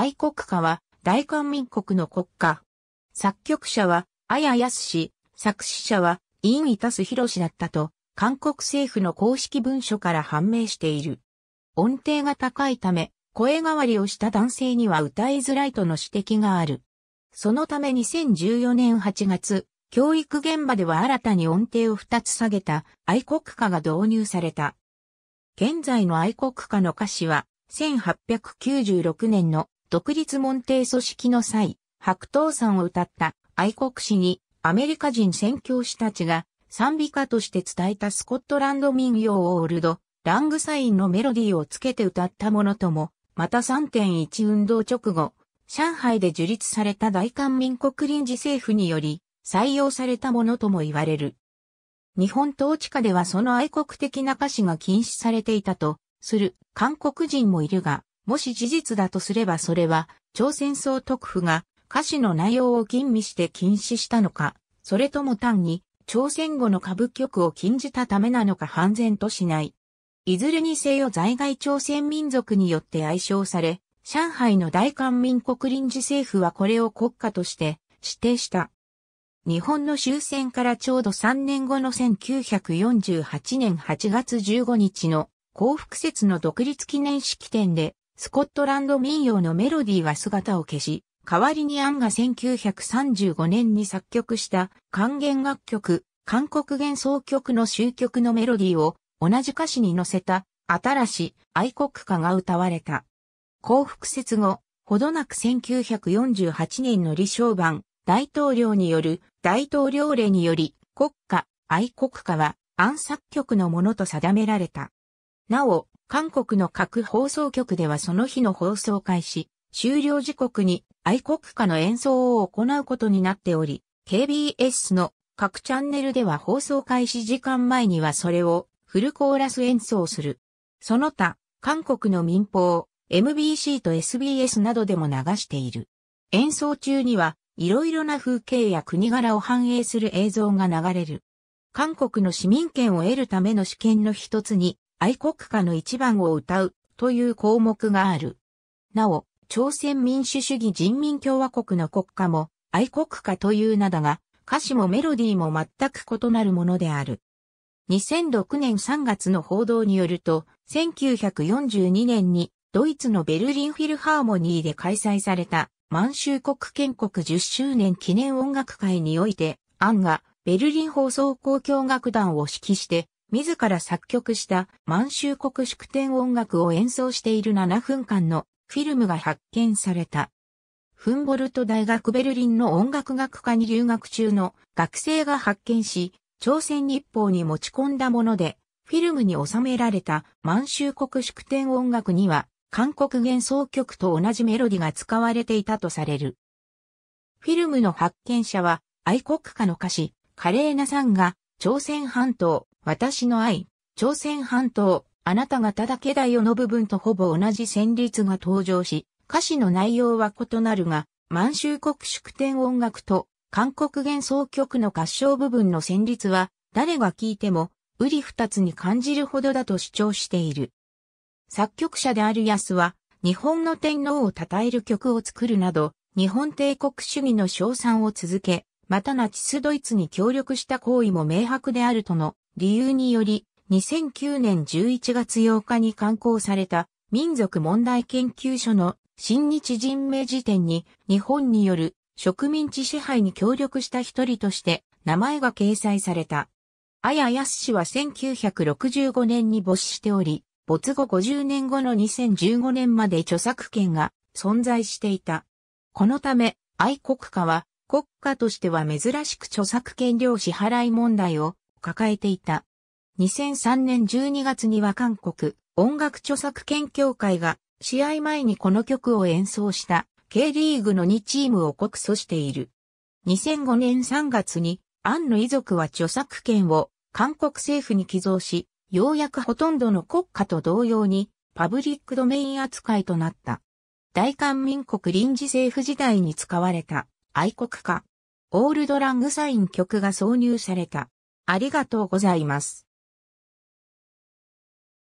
愛国歌は大韓民国の国歌。作曲者は綾康氏、作詞者はインイタスヒロだったと、韓国政府の公式文書から判明している。音程が高いため、声変わりをした男性には歌いづらいとの指摘がある。そのため2014年8月、教育現場では新たに音程を2つ下げた愛国歌が導入された。現在の愛国歌の歌詞は、1896年の独立門弟組織の際、白頭山を歌った愛国史にアメリカ人宣教師たちが賛美歌として伝えたスコットランド民謡オールド、ラングサインのメロディーをつけて歌ったものとも、また3.1運動直後、上海で樹立された大韓民国臨時政府により採用されたものとも言われる。日本統治下ではその愛国的な歌詞が禁止されていたとする韓国人もいるが、もし事実だとすればそれは、朝鮮総督府が歌詞の内容を吟味して禁止したのか、それとも単に、朝鮮語の歌舞曲を禁じたためなのか判然としない。いずれにせよ在外朝鮮民族によって愛称され、上海の大韓民国臨時政府はこれを国家として指定した。日本の終戦からちょうど3年後の1948年8月15日の幸福節の独立記念式典でスコットランド民謡のメロディーは姿を消し、代わりにアンが1935年に作曲した還元楽曲、韓国幻想曲の終曲のメロディーを同じ歌詞に乗せた新しい愛国歌が歌われた。幸福節後、ほどなく1948年の李承晩大統領による大統領令により国家、愛国歌は暗作曲のものと定められた。なお、韓国の各放送局ではその日の放送開始、終了時刻に愛国歌の演奏を行うことになっており、KBS の各チャンネルでは放送開始時間前にはそれをフルコーラス演奏する。その他、韓国の民放、MBC と SBS などでも流している。演奏中には、いろいろな風景や国柄を反映する映像が流れる。韓国の市民権を得るための試験の一つに、愛国歌の一番を歌うという項目がある。なお、朝鮮民主主義人民共和国の国歌も愛国歌という名だが、歌詞もメロディーも全く異なるものである。2006年3月の報道によると、1942年にドイツのベルリンフィルハーモニーで開催された満州国建国10周年記念音楽会において、アンがベルリン放送交響楽団を指揮して自ら作曲した満州国祝典音楽を演奏している7分間のフィルムが発見された。フンボルト大学ベルリンの音楽学科に留学中の学生が発見し、朝鮮日報に持ち込んだもので、フィルムに収められた満州国祝典音楽には、韓国幻想曲と同じメロディが使われていたとされる。フィルムの発見者は、愛国家の歌詞、華麗なさんが、朝鮮半島、私の愛、朝鮮半島、あなたがただけだよの部分とほぼ同じ旋律が登場し、歌詞の内容は異なるが、満州国祝典音楽と韓国幻想曲の合唱部分の旋律は、誰が聴いても、うり二つに感じるほどだと主張している。作曲者である安は、日本の天皇を称える曲を作るなど、日本帝国主義の称賛を続け、またナチスドイツに協力した行為も明白であるとの理由により、2009年11月8日に刊行された民族問題研究所の新日人名辞典に日本による植民地支配に協力した一人として名前が掲載された。あややすしは1965年に没しており、没後50年後の2015年まで著作権が存在していた。このため愛国家は国家としては珍しく著作権料支払い問題を抱えていた。2003年12月には韓国音楽著作権協会が試合前にこの曲を演奏した K リーグの2チームを告訴している。2005年3月にアンの遺族は著作権を韓国政府に寄贈し、ようやくほとんどの国家と同様にパブリックドメイン扱いとなった。大韓民国臨時政府時代に使われた愛国歌、オールドラングサイン曲が挿入された。ありがとうございます。